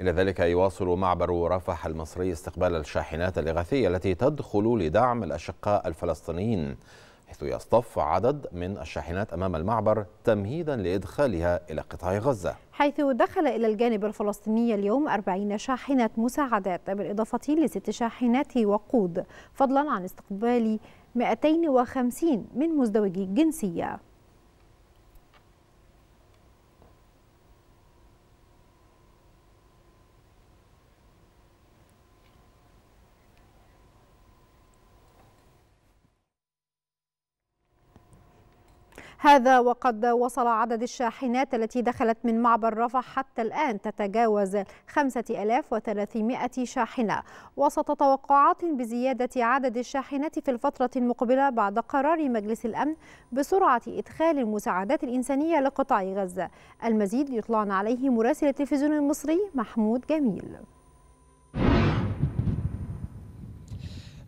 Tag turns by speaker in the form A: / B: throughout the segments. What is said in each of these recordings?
A: إلى ذلك يواصل معبر رفح المصري استقبال الشاحنات الإغاثية التي تدخل لدعم الأشقاء الفلسطينيين حيث يصطف عدد من الشاحنات أمام المعبر تمهيدا لإدخالها إلى قطاع غزة حيث دخل إلى الجانب الفلسطيني اليوم 40 شاحنة مساعدات بالإضافة لست شاحنات وقود فضلا عن استقبال 250 من مزدوجي الجنسية هذا وقد وصل عدد الشاحنات التي دخلت من معبر رفح حتى الآن تتجاوز 5300 شاحنة وسط توقعات بزيادة عدد الشاحنات في الفترة المقبلة بعد قرار مجلس الأمن بسرعة إدخال المساعدات الإنسانية لقطاع غزة المزيد يطلعنا عليه مراسل التلفزيون المصري محمود جميل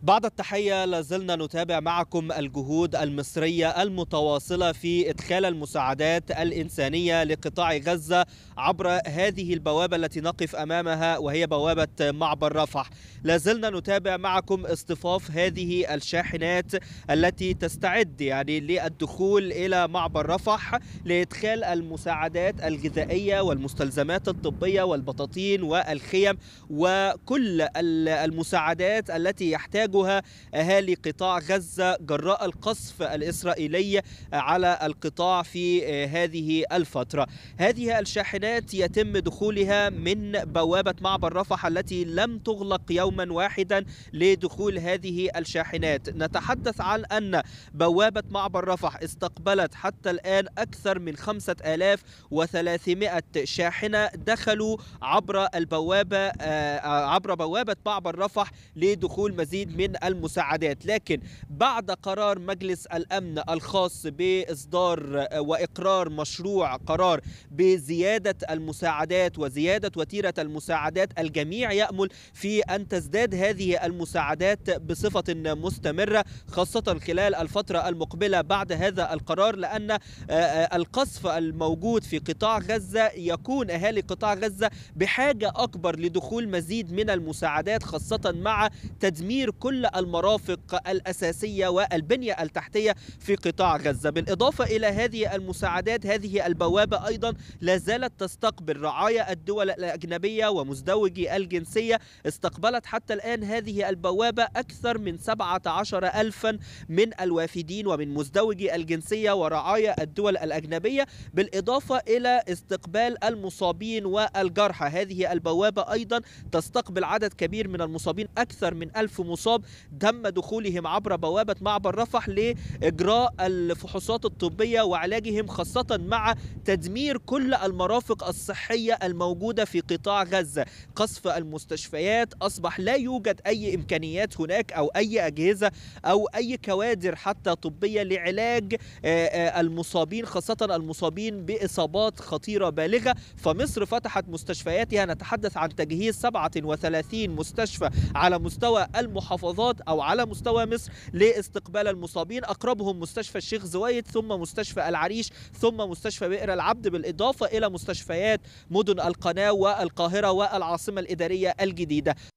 B: بعد التحية لازلنا نتابع معكم الجهود المصرية المتواصلة في إدخال المساعدات الإنسانية لقطاع غزة عبر هذه البوابة التي نقف أمامها وهي بوابة معبر رفح لازلنا نتابع معكم اصطفاف هذه الشاحنات التي تستعد يعني للدخول إلى معبر رفح لإدخال المساعدات الغذائية والمستلزمات الطبية والبطاطين والخيم وكل المساعدات التي يحتاج يحتاجها أهالي قطاع غزة جراء القصف الإسرائيلي على القطاع في آه، هذه الفترة هذه الشاحنات يتم دخولها من بوابة معبر رفح التي لم تغلق يوما واحدا لدخول هذه الشاحنات نتحدث عن أن بوابة معبر رفح استقبلت حتى الآن أكثر من 5300 شاحنة دخلوا عبر البوابة آه، عبر بوابة معبر رفح لدخول مزيد من المساعدات لكن بعد قرار مجلس الأمن الخاص بإصدار وإقرار مشروع قرار بزيادة المساعدات وزيادة وتيرة المساعدات الجميع يأمل في أن تزداد هذه المساعدات بصفة مستمرة خاصة خلال الفترة المقبلة بعد هذا القرار لأن القصف الموجود في قطاع غزة يكون أهالي قطاع غزة بحاجة أكبر لدخول مزيد من المساعدات خاصة مع تدمير كل كل المرافق الأساسية والبنية التحتية في قطاع غزة بالإضافة إلى هذه المساعدات هذه البوابة أيضا لا زالت تستقبل رعايا الدول الأجنبية ومزدوجي الجنسية استقبلت حتى الآن هذه البوابة أكثر من 17 ألفا من الوافدين ومن مزدوجي الجنسية ورعايا الدول الأجنبية بالإضافة إلى استقبال المصابين والجرحى هذه البوابة أيضا تستقبل عدد كبير من المصابين أكثر من ألف مصاب الطلاب تم دخولهم عبر بوابة معبر رفح لإجراء الفحوصات الطبية وعلاجهم خاصة مع تدمير كل المرافق الصحية الموجودة في قطاع غزة قصف المستشفيات أصبح لا يوجد أي إمكانيات هناك أو أي أجهزة أو أي كوادر حتى طبية لعلاج آه، آه، المصابين خاصة المصابين بإصابات خطيرة بالغة فمصر فتحت مستشفياتها نتحدث عن تجهيز 37 مستشفى على مستوى المحافظة المحافظات أو على مستوى مصر لاستقبال المصابين أقربهم مستشفى الشيخ زويد ثم مستشفى العريش ثم مستشفى بئر العبد بالإضافة إلى مستشفيات مدن القناة والقاهرة والعاصمة الإدارية الجديدة